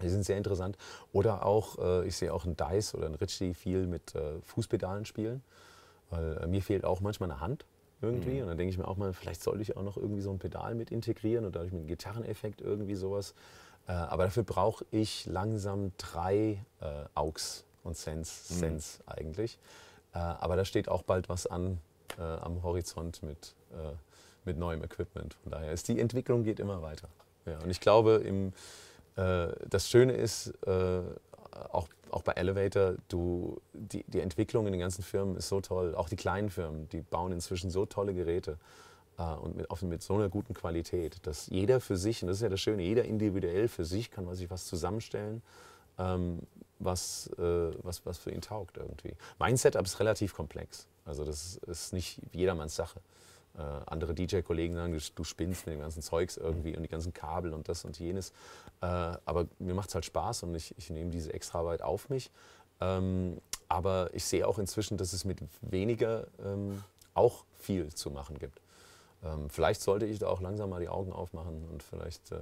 Die sind sehr interessant. Oder auch, äh, ich sehe auch ein Dice oder ein Ritchie viel mit äh, Fußpedalen spielen. Weil äh, mir fehlt auch manchmal eine Hand irgendwie. Mhm. Und dann denke ich mir auch mal, vielleicht sollte ich auch noch irgendwie so ein Pedal mit integrieren oder dadurch mit einem Gitarreneffekt irgendwie sowas. Äh, aber dafür brauche ich langsam drei äh, Aux und Sense, mhm. Sense eigentlich. aber da steht auch bald was an am Horizont mit äh, mit neuem Equipment. Von daher ist die Entwicklung geht immer weiter. Ja, und ich glaube, im, äh, das Schöne ist, äh, auch, auch bei Elevator, du, die, die Entwicklung in den ganzen Firmen ist so toll. Auch die kleinen Firmen, die bauen inzwischen so tolle Geräte äh, und mit, auf, mit so einer guten Qualität, dass jeder für sich, und das ist ja das Schöne, jeder individuell für sich kann sich was zusammenstellen, ähm, was, äh, was, was für ihn taugt irgendwie. Mein Setup ist relativ komplex. Also das ist nicht jedermanns Sache. Äh, andere DJ-Kollegen sagen, du spinnst mit dem ganzen Zeugs irgendwie und die ganzen Kabel und das und jenes. Äh, aber mir macht es halt Spaß und ich, ich nehme diese Extraarbeit auf mich. Ähm, aber ich sehe auch inzwischen, dass es mit weniger ähm, auch viel zu machen gibt. Ähm, vielleicht sollte ich da auch langsam mal die Augen aufmachen und vielleicht äh,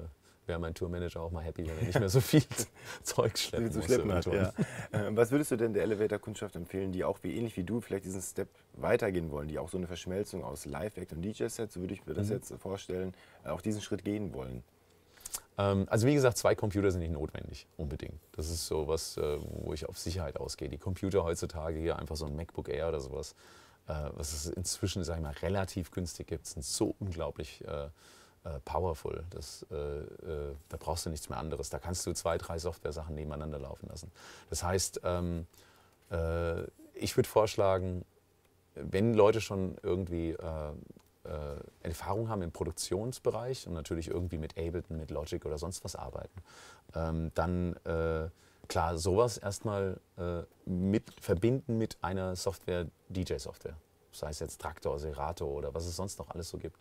wäre mein Tourmanager auch mal happy, wenn er nicht mehr so viel Zeug schleppen, zu schleppen hat. Ja. Ähm, was würdest du denn der Elevator-Kundschaft empfehlen, die auch wie ähnlich wie du vielleicht diesen Step weitergehen wollen, die auch so eine Verschmelzung aus Live-Act und DJ-Set, so würde ich mir das mhm. jetzt vorstellen, äh, auch diesen Schritt gehen wollen? Ähm, also wie gesagt, zwei Computer sind nicht notwendig, unbedingt. Das ist so was, äh, wo ich auf Sicherheit ausgehe. Die Computer heutzutage hier, einfach so ein MacBook Air oder sowas, äh, was es inzwischen, sag ich mal, relativ günstig gibt, sind so unglaublich äh, powerful. Das, äh, äh, da brauchst du nichts mehr anderes. Da kannst du zwei, drei Software-Sachen nebeneinander laufen lassen. Das heißt, ähm, äh, ich würde vorschlagen, wenn Leute schon irgendwie äh, äh, Erfahrung haben im Produktionsbereich und natürlich irgendwie mit Ableton, mit Logic oder sonst was arbeiten, ähm, dann klar, sowas erstmal mit, verbinden mit einer Software, DJ-Software sei es jetzt Traktor, Serato oder was es sonst noch alles so gibt.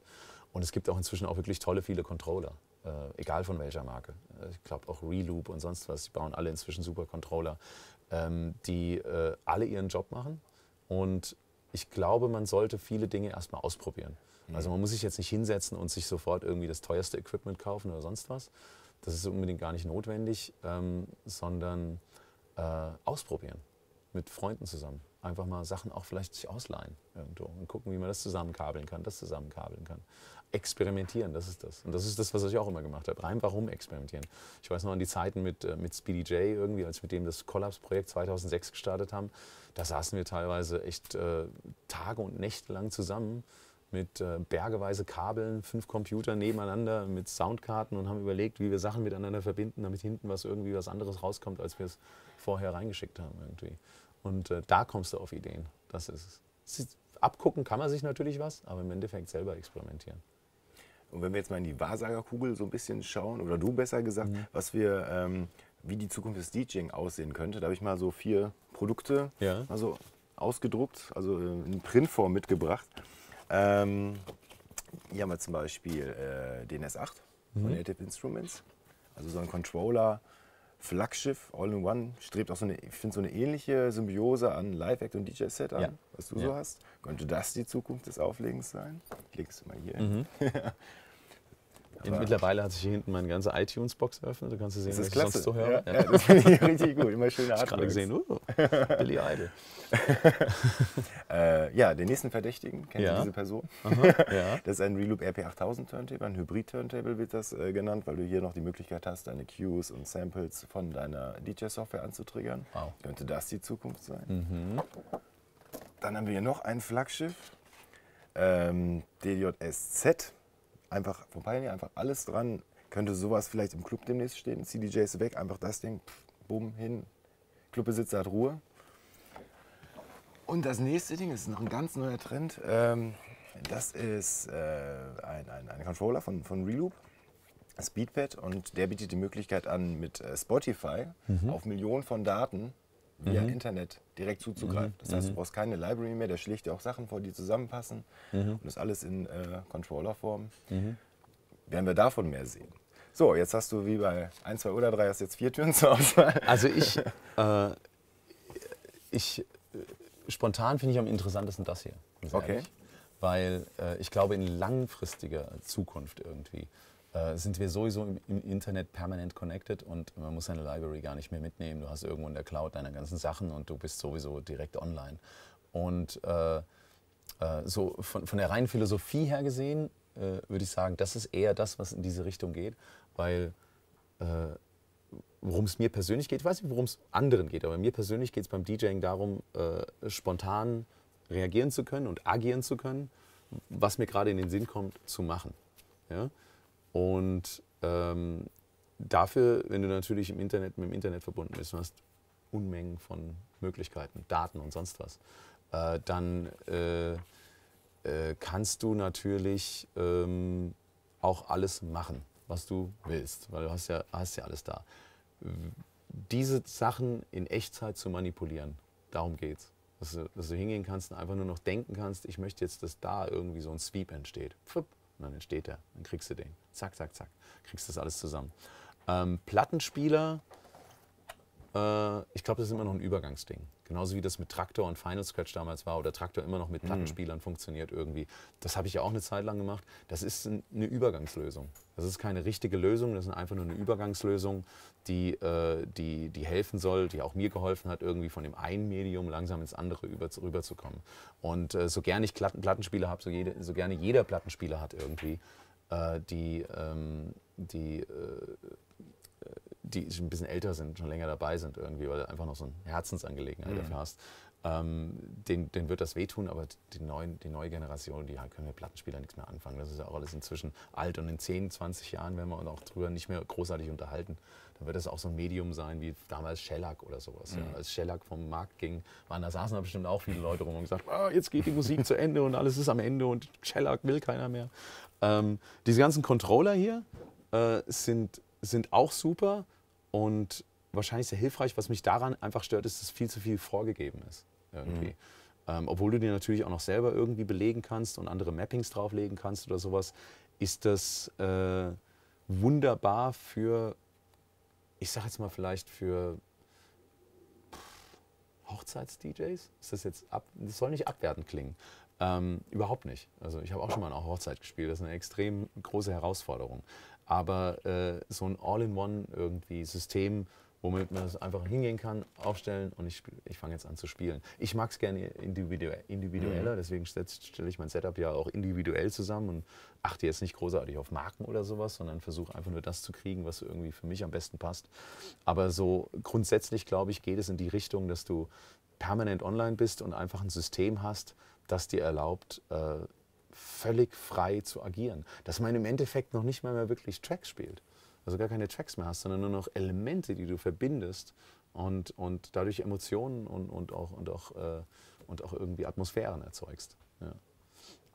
Und es gibt auch inzwischen auch wirklich tolle viele Controller, äh, egal von welcher Marke. Äh, ich glaube auch Reloop und sonst was, die bauen alle inzwischen super Controller, ähm, die äh, alle ihren Job machen. Und ich glaube, man sollte viele Dinge erstmal ausprobieren. Mhm. Also man muss sich jetzt nicht hinsetzen und sich sofort irgendwie das teuerste Equipment kaufen oder sonst was. Das ist unbedingt gar nicht notwendig, ähm, sondern äh, ausprobieren mit Freunden zusammen. Einfach mal Sachen auch vielleicht sich ausleihen irgendwo und gucken, wie man das zusammenkabeln kann, das zusammenkabeln kann experimentieren, das ist das. Und das ist das, was ich auch immer gemacht habe. Rein warum experimentieren. Ich weiß noch an die Zeiten mit, äh, mit Speedy J irgendwie, als wir mit dem das Collabs-Projekt 2006 gestartet haben. Da saßen wir teilweise echt äh, Tage und Nächte lang zusammen mit äh, bergeweise Kabeln, fünf Computer nebeneinander mit Soundkarten und haben überlegt, wie wir Sachen miteinander verbinden, damit hinten was irgendwie was anderes rauskommt, als wir es vorher reingeschickt haben irgendwie. Und äh, da kommst du auf Ideen. Das ist es. Abgucken kann man sich natürlich was, aber im Endeffekt selber experimentieren. Und wenn wir jetzt mal in die Wahrsagerkugel so ein bisschen schauen, oder du besser gesagt, mhm. was wir, ähm, wie die Zukunft des DJing aussehen könnte, da habe ich mal so vier Produkte ja. also ausgedruckt, also äh, in Printform mitgebracht. Ähm, hier haben wir zum Beispiel äh, den S8 mhm. von Native Instruments, also so ein Controller, Flaggschiff All-in-One strebt auch so eine, ich finde so eine ähnliche Symbiose an Live-Act und DJ-Set an, ja. was du ja. so hast. Könnte das die Zukunft des Auflegens sein? Ich leg's mal hier. Mhm. Mittlerweile hat sich hier hinten meine ganze iTunes-Box eröffnet. Du kannst sehen, das ist klasse. sonst so höre. Ja, ja. das finde ich richtig gut. Immer schöne Art. Ich gerade gesehen, uh, Billy Idol. äh, ja, den nächsten Verdächtigen kennt ja. diese Person. Aha, ja. Das ist ein Reloop RP8000 Turntable, ein Hybrid-Turntable wird das äh, genannt, weil du hier noch die Möglichkeit hast, deine Cues und Samples von deiner DJ-Software anzutriggern. Wow. Könnte das die Zukunft sein? Mhm. Dann haben wir hier noch ein Flaggschiff, ähm, DJSZ einfach von Pioneer einfach alles dran. Könnte sowas vielleicht im Club demnächst stehen. CDJ ist weg, einfach das Ding, bumm, hin. Clubbesitzer hat Ruhe. Und das nächste Ding ist noch ein ganz neuer Trend. Ähm, das ist äh, ein, ein, ein, Controller von, von Reloop, Speedpad. Und der bietet die Möglichkeit an, mit äh, Spotify mhm. auf Millionen von Daten via mhm. Internet direkt zuzugreifen. Mhm. Das heißt, du mhm. brauchst keine Library mehr, der schlägt dir auch Sachen vor, die zusammenpassen und das alles in äh, Controllerform. Werden wir davon mehr sehen. So, jetzt hast du wie bei 1, 2 oder 3 hast jetzt vier Türen zur Auswahl. Also ich, äh, ich äh, spontan finde ich am interessantesten das hier. Okay. Ehrlich. Weil äh, ich glaube in langfristiger Zukunft irgendwie äh, sind wir sowieso im, Internet permanent connected und man muss seine Library gar nicht mehr mitnehmen. Du hast irgendwo in der Cloud deine ganzen Sachen und du bist sowieso direkt online. Und äh, äh so von, von, der reinen Philosophie her gesehen äh, würde ich sagen, das ist eher das, was in diese Richtung geht, weil worum es mir persönlich geht, ich weiß nicht, worum es anderen geht, aber mir persönlich geht es beim DJing darum, spontan reagieren zu können und agieren zu können, was mir gerade in den Sinn kommt, zu machen. Ja? Und ähm, dafür, wenn du natürlich im Internet mit dem Internet verbunden bist, du hast Unmengen von Möglichkeiten, Daten und sonst was, äh, dann äh, äh, kannst du natürlich ähm, auch alles machen, was du willst, weil du hast ja, hast ja alles da. Diese Sachen in Echtzeit zu manipulieren, darum geht's. Dass du, dass du hingehen kannst und einfach nur noch denken kannst, ich möchte jetzt, dass da irgendwie so ein Sweep entsteht. Pfipp und dann entsteht der. Dann kriegst du den. Zack, zack, zack. Kriegst das alles zusammen. Ähm, Plattenspieler äh, ich glaube, das ist immer noch ein Übergangsding. Genauso wie das mit Traktor und Final Scratch damals war oder Traktor immer noch mit mhm. Plattenspielern mhm. funktioniert irgendwie. Das habe ich ja auch eine Zeit lang gemacht. Das ist eine Übergangslösung. Das ist keine richtige Lösung, das ist einfach nur eine Übergangslösung, die, äh, die, die helfen soll, die auch mir geholfen hat, irgendwie von dem einen Medium langsam ins andere über, rüberzukommen. Und äh, so gerne ich Plattenspieler habe, so, so gerne jeder Plattenspieler hat irgendwie, äh, die, ähm, die äh, die schon ein bisschen älter sind, schon länger dabei sind irgendwie, weil du einfach noch so eine Herzensangelegenheit mhm. dafür hast, ähm, den, den wird das wehtun, aber die, neuen, die neue Generation, die können mit Plattenspielern nichts mehr anfangen. Das ist ja auch alles inzwischen alt und in 10, 20 Jahren werden wir uns auch drüber nicht mehr großartig unterhalten. Dann wird das auch so ein Medium sein wie damals Shellac oder sowas. Mhm. Ja. Als Shellac vom Markt ging, waren, da saßen da bestimmt auch viele Leute rum und gesagt, oh, jetzt geht die Musik zu Ende und alles ist am Ende und Shellac will keiner mehr. Ähm, diese ganzen Controller hier äh, sind, sind auch super. Und wahrscheinlich sehr hilfreich, was mich daran einfach stört, ist, dass viel zu viel vorgegeben ist. Irgendwie. Mhm. Ähm, obwohl du dir natürlich auch noch selber irgendwie belegen kannst und andere Mappings drauflegen kannst oder sowas, ist das äh, wunderbar für, ich sag jetzt mal vielleicht für Hochzeits-DJs? Ist das jetzt ab, das soll nicht abwertend klingen. Ähm, überhaupt nicht. Also ich habe auch schon mal eine Hochzeit gespielt. Das ist eine extrem große Herausforderung. Aber äh, so ein All-in-One irgendwie System, womit man das einfach hingehen kann, aufstellen und ich, ich fange jetzt an zu spielen. Ich mag es gerne individueller, mhm. deswegen stelle ich mein Setup ja auch individuell zusammen und achte jetzt nicht großartig auf Marken oder sowas, sondern versuche einfach nur das zu kriegen, was irgendwie für mich am besten passt. Aber so grundsätzlich, glaube ich, geht es in die Richtung, dass du permanent online bist und einfach ein System hast, das dir erlaubt, äh, völlig frei zu agieren. Dass man im Endeffekt noch nicht mal mehr wirklich Tracks spielt. Also gar keine Tracks mehr hast, sondern nur noch Elemente, die du verbindest und, und dadurch Emotionen und, und, auch, und, auch, äh, und auch irgendwie Atmosphären erzeugst. Ja.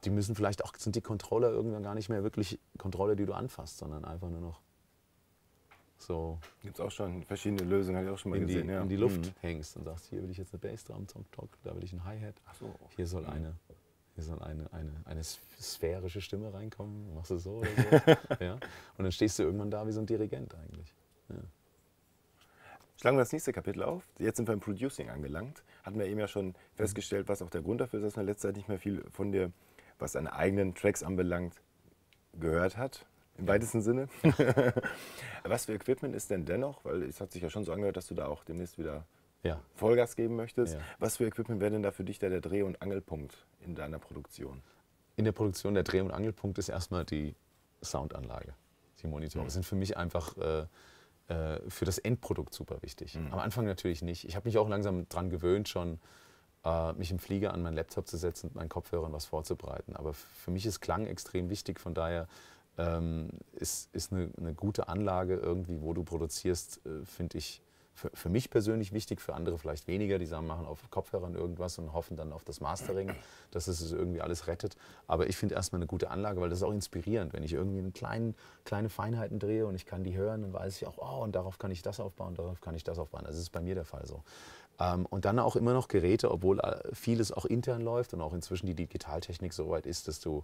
Die müssen vielleicht auch, sind die Controller irgendwann gar nicht mehr wirklich Controller, die du anfasst, sondern einfach nur noch so. Gibt es auch schon verschiedene Lösungen, habe ich auch schon mal in gesehen. Die, ja. In die Luft mhm. hängst und sagst, hier will ich jetzt eine Bassdrum, Tonk, Tonk, da will ich ein Hi-Hat, so, okay. hier soll mhm. eine ist dann eine, eine, eine sphärische Stimme reinkommen, machst du so oder so. ja? Und dann stehst du irgendwann da wie so ein Dirigent eigentlich. Ja. Schlagen wir das nächste Kapitel auf. Jetzt sind wir im Producing angelangt. Hatten wir eben ja schon festgestellt, was auch der Grund dafür ist, dass man letzte Zeit nicht mehr viel von dir, was deine eigenen Tracks anbelangt, gehört hat. Im weitesten Sinne. was für Equipment ist denn dennoch? Weil es hat sich ja schon so angehört, dass du da auch demnächst wieder ja. Vollgas geben möchtest. Ja. Was für Equipment wäre denn da für dich da der Dreh- und Angelpunkt in deiner Produktion? In der Produktion der Dreh- und Angelpunkt ist erstmal die Soundanlage. Die Monitore mhm. sind für mich einfach äh, äh für das Endprodukt super wichtig. Mhm. Am Anfang natürlich nicht. Ich habe mich auch langsam daran gewöhnt, schon äh, mich im Flieger an meinen Laptop zu setzen und meinen Kopfhörern was vorzubereiten. Aber für mich ist Klang extrem wichtig. Von daher ähm, ist, ist eine, eine, gute Anlage irgendwie, wo du produzierst, äh, finde ich für, für mich persönlich wichtig, für andere vielleicht weniger. Die sagen, machen auf Kopfhörern irgendwas und hoffen dann auf das Mastering, dass es irgendwie alles rettet. Aber ich finde erstmal eine gute Anlage, weil das ist auch inspirierend. Wenn ich irgendwie eine kleinen, kleine Feinheiten drehe und ich kann die hören, dann weiß ich auch, oh, und darauf kann ich das aufbauen, darauf kann ich das aufbauen. das also ist bei mir der Fall so. Ähm, und dann auch immer noch Geräte, obwohl äh, vieles auch intern läuft und auch inzwischen die Digitaltechnik so weit ist, dass du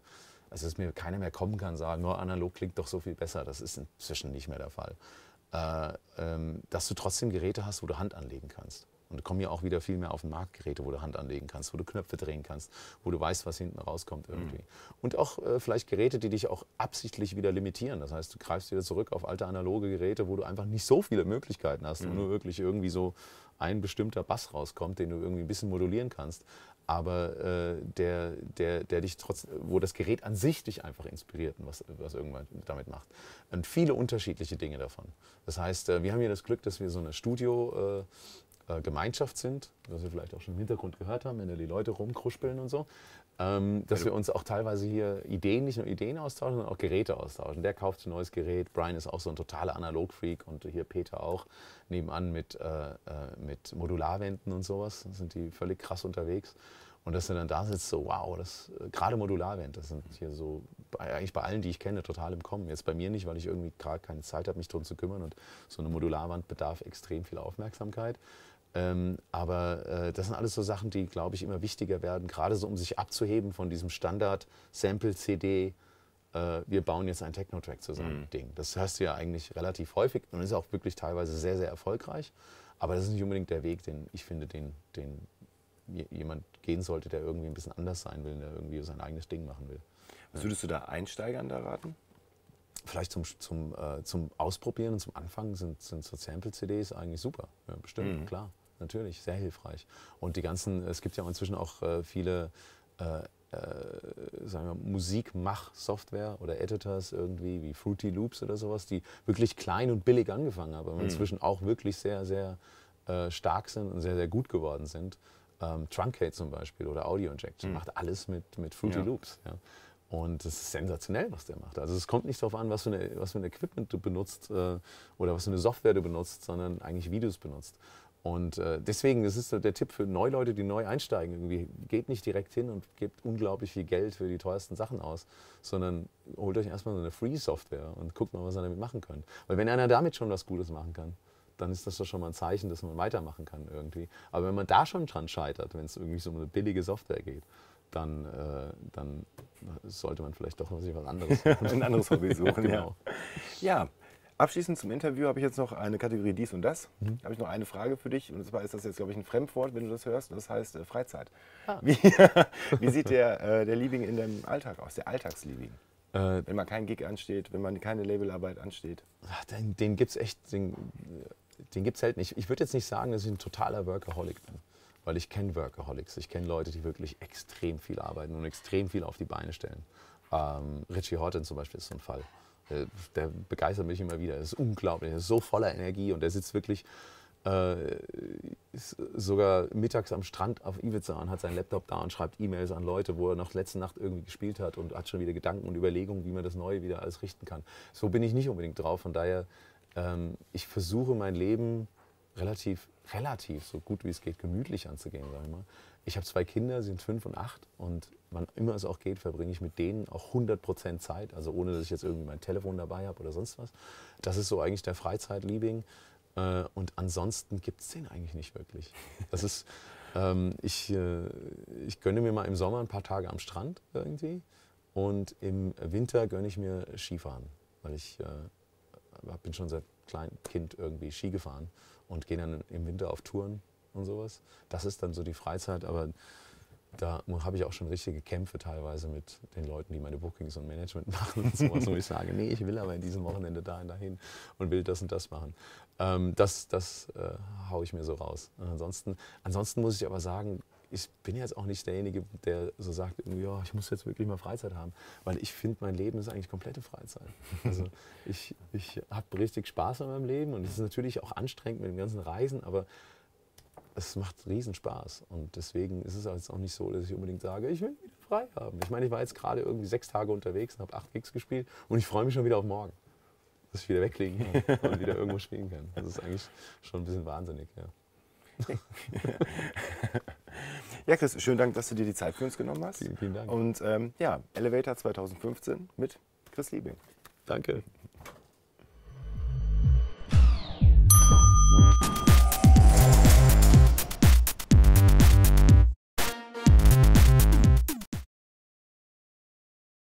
also dass mir keiner mehr kommen kann sagen, nur oh, analog klingt doch so viel besser. Das ist inzwischen nicht mehr der Fall äh, ähm, dass du trotzdem Geräte hast, wo du Hand anlegen kannst. Und da kommen ja auch wieder viel mehr auf den Markt Geräte, wo du Hand anlegen kannst, wo du Knöpfe drehen kannst, wo du weißt, was hinten rauskommt irgendwie. Mhm. Und auch äh, vielleicht Geräte, die dich auch absichtlich wieder limitieren. Das heißt, du greifst wieder zurück auf alte analoge Geräte, wo du einfach nicht so viele Möglichkeiten hast, mhm. wo nur wirklich irgendwie so ein bestimmter Bass rauskommt, den du irgendwie ein bisschen modulieren kannst aber äh, der, der, der dich trotz, wo das Gerät an sich dich einfach inspiriert und was, was irgendwann damit macht. Und viele unterschiedliche Dinge davon. Das heißt, äh, wir haben hier das Glück, dass wir so eine Studio äh, äh Gemeinschaft sind, was wir vielleicht auch schon im Hintergrund gehört haben, wenn da die Leute rumkruspeln und so, ähm, dass wir uns auch teilweise hier Ideen, nicht nur Ideen austauschen, sondern auch Geräte austauschen. Der kauft ein neues Gerät, Brian ist auch so ein totaler Analogfreak und hier Peter auch nebenan mit, äh, äh, mit Modularwänden und sowas, da sind die völlig krass unterwegs. Und dass du dann da sitzt, so wow, das äh, gerade Modularwand, das sind hier so eigentlich bei allen, die ich kenne, total im Kommen. Jetzt bei mir nicht, weil ich irgendwie gerade keine Zeit habe, mich drum zu kümmern. Und so eine Modularwand bedarf extrem viel Aufmerksamkeit. Ähm, aber äh, das sind alles so Sachen, die, glaube ich, immer wichtiger werden, gerade so, um sich abzuheben von diesem Standard-Sample-CD. Äh, wir bauen jetzt ein Techno-Track zusammen, mhm. Ding. Das hast du ja eigentlich relativ häufig und ist auch wirklich teilweise sehr, sehr erfolgreich. Aber das ist nicht unbedingt der Weg, den ich finde, den, den jemand gehen sollte, der irgendwie ein bisschen anders sein will, der irgendwie sein eigenes Ding machen will. Was würdest du da Einsteigern da raten? Vielleicht zum, zum, äh, zum Ausprobieren und zum Anfangen sind, sind so Sample-CDs eigentlich super. Ja, bestimmt, mhm. klar. Natürlich, sehr hilfreich. Und die ganzen, es gibt ja inzwischen auch äh, viele äh, äh, Musikmach-Software oder Editors irgendwie wie Fruity Loops oder sowas, die wirklich klein und billig angefangen haben, aber mhm. inzwischen auch wirklich sehr, sehr äh, stark sind und sehr, sehr gut geworden sind. Ähm, Truncate zum Beispiel oder Audio Injection mhm. macht alles mit, mit Fruity ja. Loops. Ja. Und es ist sensationell, was der macht. Also es kommt nicht darauf an, was für, eine, was für ein Equipment du benutzt äh, oder was für eine Software du benutzt, sondern eigentlich Videos benutzt. Und äh, deswegen, das ist der Tipp für neue die neu einsteigen. Irgendwie geht nicht direkt hin und gebt unglaublich viel Geld für die teuersten Sachen aus, sondern holt euch erstmal so eine Free-Software und guckt mal, was ihr damit machen könnt. Weil wenn einer damit schon was Gutes machen kann, dann ist das doch schon mal ein Zeichen, dass man weitermachen kann irgendwie. Aber wenn man da schon dran scheitert, wenn es irgendwie so um eine billige Software geht, dann, äh, dann sollte man vielleicht doch sich was anderes ein anderes Hobby suchen. genau. ja. ja. Abschließend zum Interview habe ich jetzt noch eine Kategorie dies und das. Mhm. Habe ich noch eine Frage für dich. Und zwar ist das jetzt, glaube ich, ein Fremdwort, wenn du das hörst. Das heißt äh, Freizeit. Ah. Wie, wie, sieht der, äh, der Liebing in deinem Alltag aus, der Alltagsliebing? Äh, wenn man kein Gig ansteht, wenn man keine Labelarbeit ansteht. Ach, den den gibt es echt, den den gibt es selten. Ich, ich würde jetzt nicht sagen, dass ich ein totaler Workaholic bin, weil ich kenne Workaholics. Ich kenne Leute, die wirklich extrem viel arbeiten und extrem viel auf die Beine stellen. Ähm, Richie Horton zum Beispiel ist so ein Fall. Äh, der, begeistert mich immer wieder. Er ist unglaublich. Er ist so voller Energie und der sitzt wirklich äh, sogar mittags am Strand auf Ibiza und hat seinen Laptop da und schreibt E-Mails an Leute, wo er noch letzte Nacht irgendwie gespielt hat und hat schon wieder Gedanken und Überlegungen, wie man das Neue wieder alles richten kann. So bin ich nicht unbedingt drauf. Von daher ähm, ich versuche mein Leben relativ, relativ, so gut wie es geht, gemütlich anzugehen, sag ich mal. Ich habe zwei Kinder, sie sind fünf und acht und wann immer es auch geht, verbringe ich mit denen auch 100% Zeit, also ohne, dass ich jetzt irgendwie mein Telefon dabei habe oder sonst was. Das ist so eigentlich der Freizeitliebing äh, und ansonsten gibt es den eigentlich nicht wirklich. Das ist, ähm, ich, äh, ich gönne mir mal im Sommer ein paar Tage am Strand irgendwie und im Winter gönne ich mir Skifahren, weil ich... Äh, äh, bin schon seit kleinem Kind irgendwie Ski gefahren und gehe dann im Winter auf Touren und sowas. Das ist dann so die Freizeit, aber da habe ich auch schon richtige Kämpfe teilweise mit den Leuten, die meine Bookings und Management machen und sowas, wo ich sage, nee, ich will aber in diesem Wochenende dahin, dahin und will das und das machen. Ähm, das das äh, haue ich mir so raus. ansonsten, ansonsten muss ich aber sagen, ich bin jetzt auch nicht derjenige, der so sagt, ja, ich muss jetzt wirklich mal Freizeit haben, weil ich finde, mein Leben ist eigentlich komplette Freizeit. Also ich, ich habe richtig Spaß an meinem Leben und es ist natürlich auch anstrengend mit dem ganzen Reisen, aber es macht riesen Spaß und deswegen ist es jetzt auch nicht so, dass ich unbedingt sage, ich will wieder frei haben. Ich meine, ich war jetzt gerade irgendwie sechs Tage unterwegs und habe acht Gigs gespielt und ich freue mich schon wieder auf morgen, dass ich wieder weglegen kann und wieder irgendwo spielen kann. Das ist eigentlich schon ein bisschen wahnsinnig, ja. Ja, Chris, schönen Dank, dass du dir die Zeit für uns genommen hast. Vielen, vielen Dank. Und ähm, ja, Elevator 2015 mit Chris Liebing. Danke.